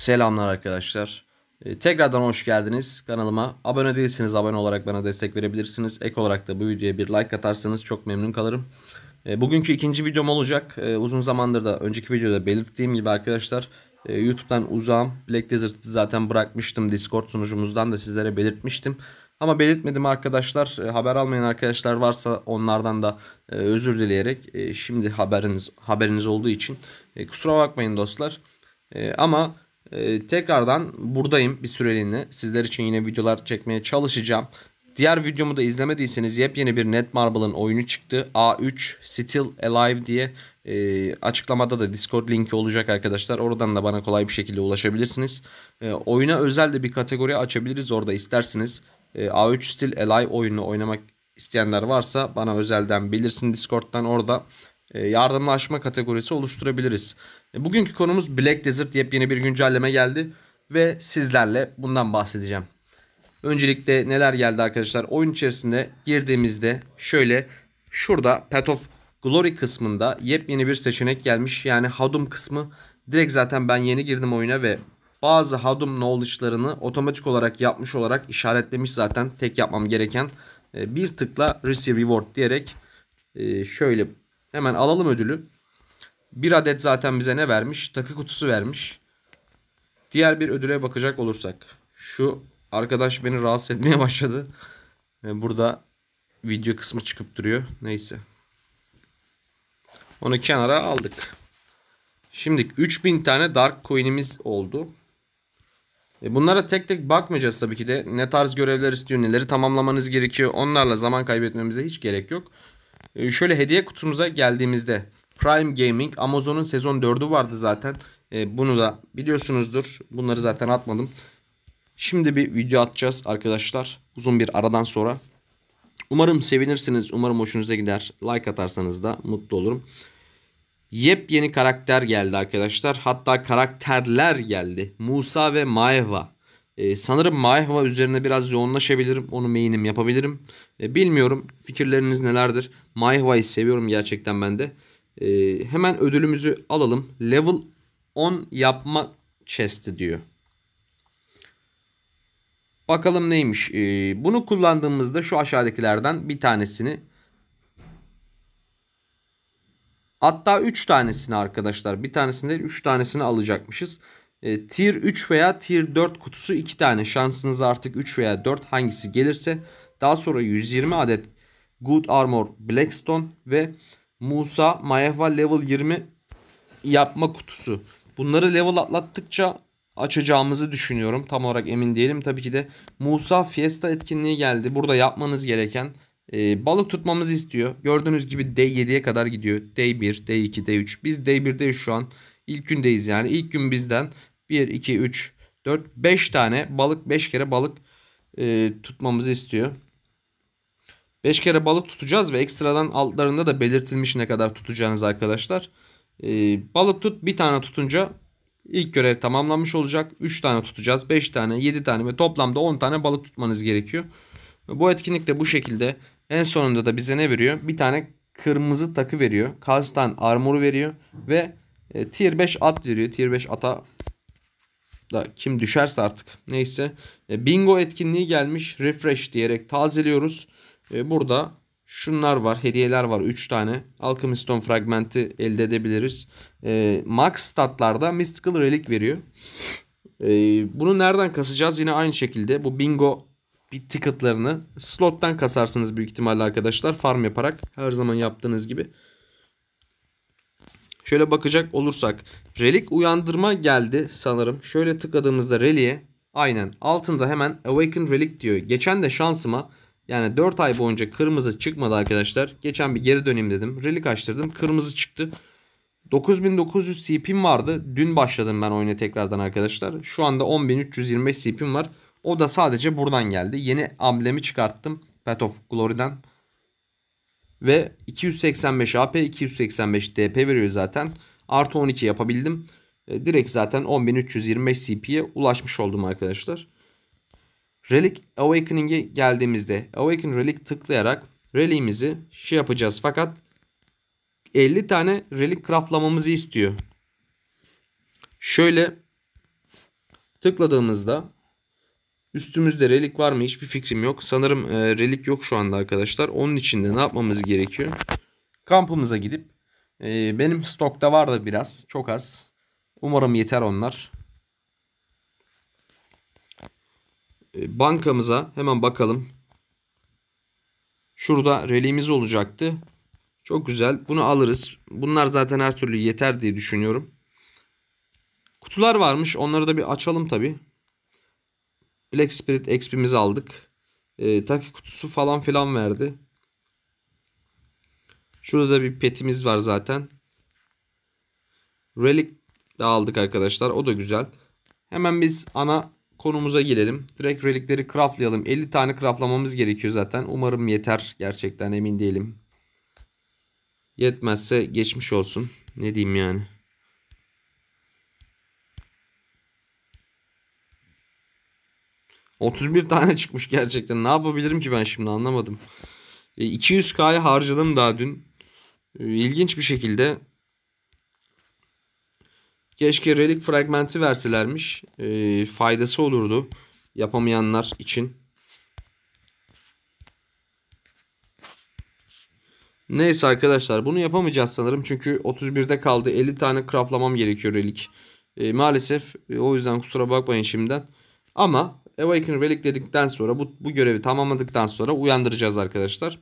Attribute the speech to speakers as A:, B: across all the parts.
A: Selamlar arkadaşlar. Ee, tekrardan hoş geldiniz kanalıma. Abone değilsiniz abone olarak bana destek verebilirsiniz. Ek olarak da bu videoya bir like atarsanız çok memnun kalırım. Ee, bugünkü ikinci videom olacak. Ee, uzun zamandır da önceki videoda belirttiğim gibi arkadaşlar e, YouTube'dan uzağım. Black Desert'ı zaten bırakmıştım. Discord sunucumuzdan da sizlere belirtmiştim. Ama belirtmedim arkadaşlar. E, haber almayan arkadaşlar varsa onlardan da e, özür dileyerek e, şimdi haberiniz haberiniz olduğu için e, kusura bakmayın dostlar. E, ama ee, tekrardan buradayım bir süreliğine. Sizler için yine videolar çekmeye çalışacağım. Diğer videomu da izlemediyseniz yepyeni bir Netmarble'ın oyunu çıktı. A3 Still Alive diye e, açıklamada da Discord linki olacak arkadaşlar. Oradan da bana kolay bir şekilde ulaşabilirsiniz. E, oyuna özel de bir kategori açabiliriz orada isterseniz. E, A3 Still Alive oyununu oynamak isteyenler varsa bana özelden bilirsin Discord'dan orada e, yardımlaşma kategorisi oluşturabiliriz. E, bugünkü konumuz Black Desert yepyeni bir güncelleme geldi ve sizlerle bundan bahsedeceğim. Öncelikle neler geldi arkadaşlar? Oyun içerisinde girdiğimizde şöyle şurada Path of Glory kısmında yepyeni bir seçenek gelmiş. Yani Hadum kısmı direkt zaten ben yeni girdim oyuna ve bazı Hadum knowledge'larını otomatik olarak yapmış olarak işaretlemiş zaten. Tek yapmam gereken e, bir tıkla Receive Reward diyerek şöyle Hemen alalım ödülü. Bir adet zaten bize ne vermiş? Takı kutusu vermiş. Diğer bir ödüle bakacak olursak. Şu arkadaş beni rahatsız etmeye başladı. Burada video kısmı çıkıp duruyor. Neyse. Onu kenara aldık. Şimdi 3000 tane Dark Coin'imiz oldu. E, bunlara tek tek bakmayacağız tabii ki de. Ne tarz görevler istiyor, neleri tamamlamanız gerekiyor. Onlarla zaman kaybetmemize hiç gerek yok. Ee, şöyle hediye kutumuza geldiğimizde Prime Gaming Amazon'un sezon 4'ü vardı zaten. Ee, bunu da biliyorsunuzdur. Bunları zaten atmadım. Şimdi bir video atacağız arkadaşlar. Uzun bir aradan sonra. Umarım sevinirsiniz. Umarım hoşunuza gider. Like atarsanız da mutlu olurum. Yepyeni karakter geldi arkadaşlar. Hatta karakterler geldi. Musa ve Maeva. Ee, sanırım Maeva üzerine biraz yoğunlaşabilirim. Onu main'im yapabilirim. Ee, bilmiyorum fikirleriniz nelerdir. Maihwa'yı seviyorum gerçekten ben de. Ee, hemen ödülümüzü alalım. Level 10 yapma chest'i diyor. Bakalım neymiş. Ee, bunu kullandığımızda şu aşağıdakilerden bir tanesini hatta 3 tanesini arkadaşlar bir tanesini değil 3 tanesini alacakmışız. E, tier 3 veya Tier 4 kutusu 2 tane. Şansınız artık 3 veya 4 hangisi gelirse. Daha sonra 120 adet Good Armor Blackstone ve Musa Mayeva Level 20 yapma kutusu. Bunları level atlattıkça açacağımızı düşünüyorum. Tam olarak emin değilim. Tabii ki de Musa Fiesta etkinliği geldi. Burada yapmanız gereken e, balık tutmamızı istiyor. Gördüğünüz gibi d 7'ye kadar gidiyor. d 1, d 2, d 3. Biz d 1'deyiz şu an. İlk gündeyiz yani. İlk gün bizden 1, 2, 3, 4, 5 tane balık 5 kere balık e, tutmamızı istiyor. 5 kere balık tutacağız ve ekstradan altlarında da belirtilmiş ne kadar tutacağınız arkadaşlar. Ee, balık tut bir tane tutunca ilk görev tamamlanmış olacak. 3 tane tutacağız. 5 tane 7 tane ve toplamda 10 tane balık tutmanız gerekiyor. Bu etkinlik de bu şekilde. En sonunda da bize ne veriyor? Bir tane kırmızı takı veriyor. Kalstan armoru veriyor. Ve e, tier 5 at veriyor. Tier 5 ata da kim düşerse artık neyse. E, bingo etkinliği gelmiş. Refresh diyerek tazeliyoruz. Ee, burada şunlar var. Hediyeler var. 3 tane. Alchemy fragmenti elde edebiliriz. Ee, max statlarda Mystical Relic veriyor. Ee, bunu nereden kasacağız? Yine aynı şekilde bu bingo bir ticketlarını slottan kasarsınız büyük ihtimalle arkadaşlar. Farm yaparak her zaman yaptığınız gibi. Şöyle bakacak olursak relik uyandırma geldi sanırım. Şöyle tıkladığımızda reliğe aynen altında hemen awaken relic diyor. Geçen de şansıma yani 4 ay boyunca kırmızı çıkmadı arkadaşlar. Geçen bir geri döneyim dedim. Relik açtırdım. Kırmızı çıktı. 9900 CP'm vardı. Dün başladım ben oyuna tekrardan arkadaşlar. Şu anda 10325 CP'm var. O da sadece buradan geldi. Yeni amblemi çıkarttım. Path of Glory'den. Ve 285 AP, 285 DP veriyor zaten. Artı 12 yapabildim. E, direkt zaten 10325 CP'ye ulaşmış oldum arkadaşlar. Relic Awakening'e geldiğimizde Awakening Relic tıklayarak Relic'imizi şey yapacağız. Fakat 50 tane Relic craftlamamızı istiyor. Şöyle tıkladığımızda üstümüzde Relic var mı hiçbir fikrim yok. Sanırım e, Relic yok şu anda arkadaşlar. Onun için de ne yapmamız gerekiyor? Kampımıza gidip e, benim stokta vardı biraz çok az. Umarım yeter onlar. Ee, bankamıza hemen bakalım. Şurada relimiz olacaktı. Çok güzel. Bunu alırız. Bunlar zaten her türlü yeter diye düşünüyorum. Kutular varmış. Onları da bir açalım tabi. Black Spirit XP'mizi aldık. E, taki kutusu falan filan verdi. Şurada da bir petimiz var zaten. Relic de aldık arkadaşlar. O da güzel. Hemen biz ana konumuza gelelim. Direkt relikleri craftlayalım. 50 tane craftlamamız gerekiyor zaten. Umarım yeter. Gerçekten emin değilim. Yetmezse geçmiş olsun. Ne diyeyim yani. ...31 tane çıkmış gerçekten. Ne yapabilirim ki ben şimdi anlamadım. 200k'ya e, harcadım daha dün. E, ilginç bir şekilde Keşke relik fragmenti verselermiş. E, faydası olurdu yapamayanlar için. Neyse arkadaşlar bunu yapamayacağız sanırım. Çünkü 31'de kaldı. 50 tane craftlamam gerekiyor relik. E, maalesef e, o yüzden kusura bakmayın şimdiden. Ama Awaken Relic dedikten sonra bu, bu görevi tamamladıktan sonra uyandıracağız arkadaşlar.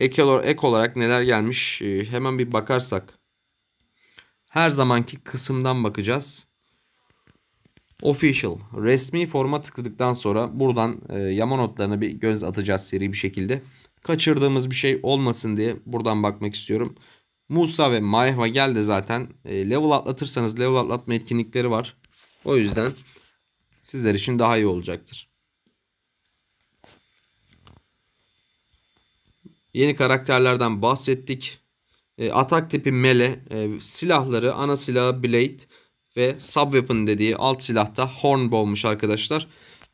A: Ek, ek olarak neler gelmiş e, hemen bir bakarsak her zamanki kısımdan bakacağız. Official resmi forma tıkladıktan sonra buradan e, yama notlarına bir göz atacağız seri bir şekilde. Kaçırdığımız bir şey olmasın diye buradan bakmak istiyorum. Musa ve Mayhva geldi zaten. E, level atlatırsanız level atlatma etkinlikleri var. O yüzden sizler için daha iyi olacaktır. Yeni karakterlerden bahsettik. E, atak tipi mele, e, silahları ana silahı blade ve sub weapon dediği alt silahta horn hornbow'muş arkadaşlar.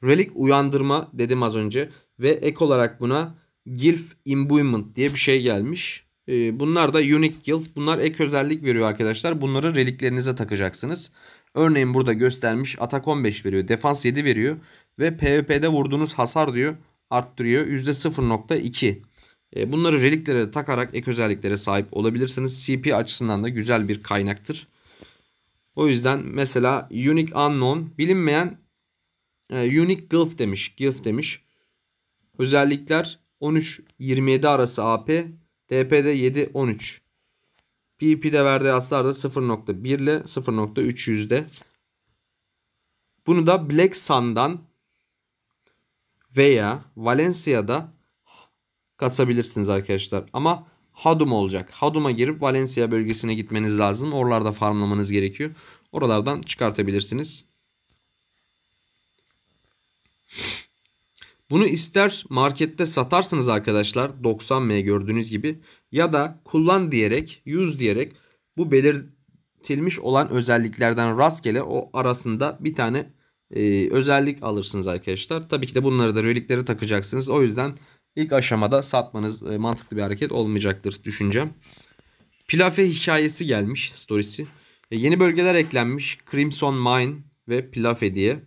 A: relic uyandırma dedim az önce ve ek olarak buna Gilf Imbuement diye bir şey gelmiş. E, bunlar da Unique gilf Bunlar ek özellik veriyor arkadaşlar. Bunları reliklerinize takacaksınız. Örneğin burada göstermiş atak 15 veriyor. Defans 7 veriyor. Ve PvP'de vurduğunuz hasar diyor arttırıyor. %0.2. E, bunları reliklere takarak ek özelliklere sahip olabilirsiniz. CP açısından da güzel bir kaynaktır. O yüzden mesela unique unknown bilinmeyen e, unique glyph demiş. Glyph demiş. Özellikler 13-27 arası AP. DP'de 7-13. PP'de verdiği hasar da 0.1 ile 0.3 yüzde. Bunu da Black Sun'dan veya Valencia'da kasabilirsiniz arkadaşlar. Ama Hadum olacak. Hadum'a girip Valencia bölgesine gitmeniz lazım. Oralarda farmlamanız gerekiyor. Oralardan çıkartabilirsiniz. Bunu ister markette satarsınız arkadaşlar 90M gördüğünüz gibi ya da kullan diyerek, use diyerek bu belirtilmiş olan özelliklerden rastgele o arasında bir tane e, özellik alırsınız arkadaşlar. Tabii ki de bunları da relikleri takacaksınız. O yüzden ilk aşamada satmanız e, mantıklı bir hareket olmayacaktır düşüncem. Pilafe hikayesi gelmiş storiesi. E, yeni bölgeler eklenmiş. Crimson Mine ve Pilafe diye.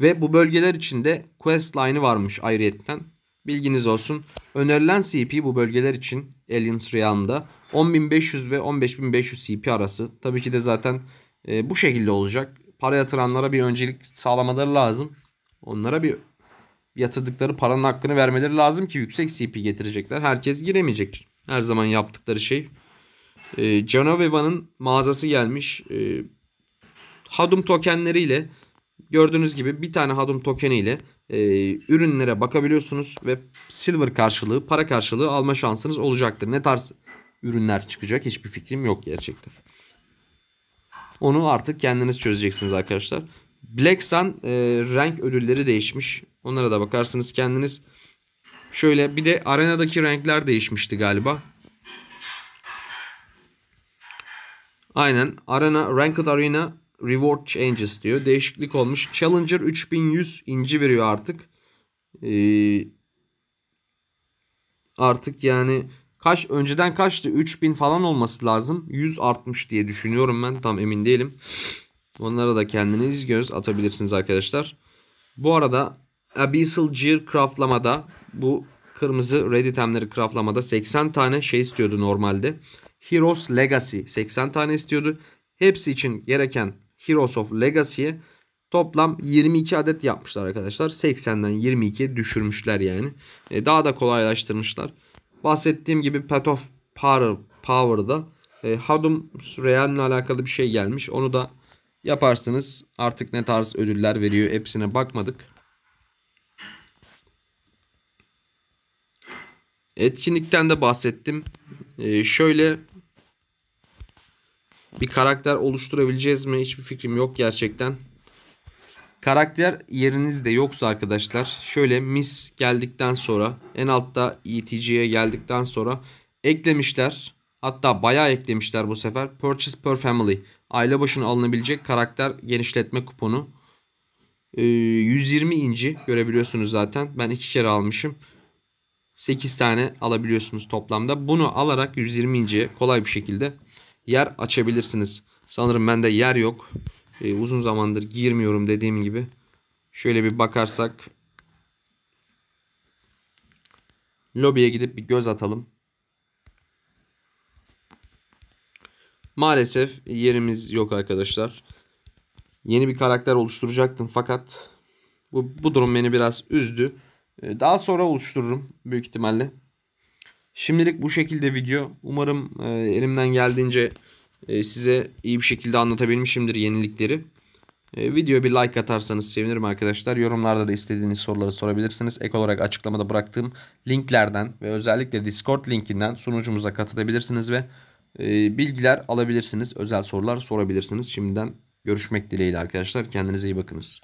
A: Ve bu bölgeler içinde quest line'ı varmış ayrıyetten. Bilginiz olsun. Önerilen CP bu bölgeler için Aliens Realm'da 10.500 ve 15.500 CP arası. Tabii ki de zaten e, bu şekilde olacak. Para yatıranlara bir öncelik sağlamaları lazım. Onlara bir yatırdıkları paranın hakkını vermeleri lazım ki yüksek CP getirecekler. Herkes giremeyecek. Her zaman yaptıkları şey. E, ee, Genoveva'nın mağazası gelmiş. E, Hadum tokenleriyle gördüğünüz gibi bir tane Hadum tokeniyle e, ürünlere bakabiliyorsunuz ve silver karşılığı, para karşılığı alma şansınız olacaktır. Ne tarz ürünler çıkacak hiçbir fikrim yok gerçekten. Onu artık kendiniz çözeceksiniz arkadaşlar. Black Sun e, renk ödülleri değişmiş. Onlara da bakarsınız kendiniz. Şöyle bir de arenadaki renkler değişmişti galiba. Aynen. Arena, Ranked Arena Reward Changes diyor. Değişiklik olmuş. Challenger 3100 inci veriyor artık. Ee, artık yani kaç önceden kaçtı? 3000 falan olması lazım. 100 artmış diye düşünüyorum ben. Tam emin değilim. Onlara da kendiniz göz atabilirsiniz arkadaşlar. Bu arada Abyssal Gear craftlamada bu kırmızı red itemleri craftlamada 80 tane şey istiyordu normalde. Heroes Legacy 80 tane istiyordu. Hepsi için gereken Heroes of Legacy'yi toplam 22 adet yapmışlar arkadaşlar. 80'den 22 düşürmüşler yani. E, daha da kolaylaştırmışlar. Bahsettiğim gibi Path of Power, Power'da e, Hadum Realm'le alakalı bir şey gelmiş. Onu da yaparsınız. Artık ne tarz ödüller veriyor hepsine bakmadık. Etkinlikten de bahsettim. Ee, şöyle bir karakter oluşturabileceğiz mi? Hiçbir fikrim yok gerçekten. Karakter yerinizde yoksa arkadaşlar şöyle mis geldikten sonra en altta ETG'ye geldikten sonra eklemişler. Hatta bayağı eklemişler bu sefer. Purchase per family aile başına alınabilecek karakter genişletme kuponu. 120 ee, inci görebiliyorsunuz zaten. Ben iki kere almışım. 8 tane alabiliyorsunuz toplamda. Bunu alarak 120 inci kolay bir şekilde yer açabilirsiniz. Sanırım bende yer yok. Ee, uzun zamandır girmiyorum dediğim gibi. Şöyle bir bakarsak. Lobiye gidip bir göz atalım. Maalesef yerimiz yok arkadaşlar. Yeni bir karakter oluşturacaktım fakat bu, bu durum beni biraz üzdü. Ee, daha sonra oluştururum büyük ihtimalle. Şimdilik bu şekilde video. Umarım e, elimden geldiğince e, size iyi bir şekilde anlatabilmişimdir yenilikleri. E, videoya bir like atarsanız sevinirim arkadaşlar. Yorumlarda da istediğiniz soruları sorabilirsiniz. Ek olarak açıklamada bıraktığım linklerden ve özellikle Discord linkinden sunucumuza katılabilirsiniz ve ee, bilgiler alabilirsiniz. Özel sorular sorabilirsiniz. Şimdiden görüşmek dileğiyle arkadaşlar. Kendinize iyi bakınız.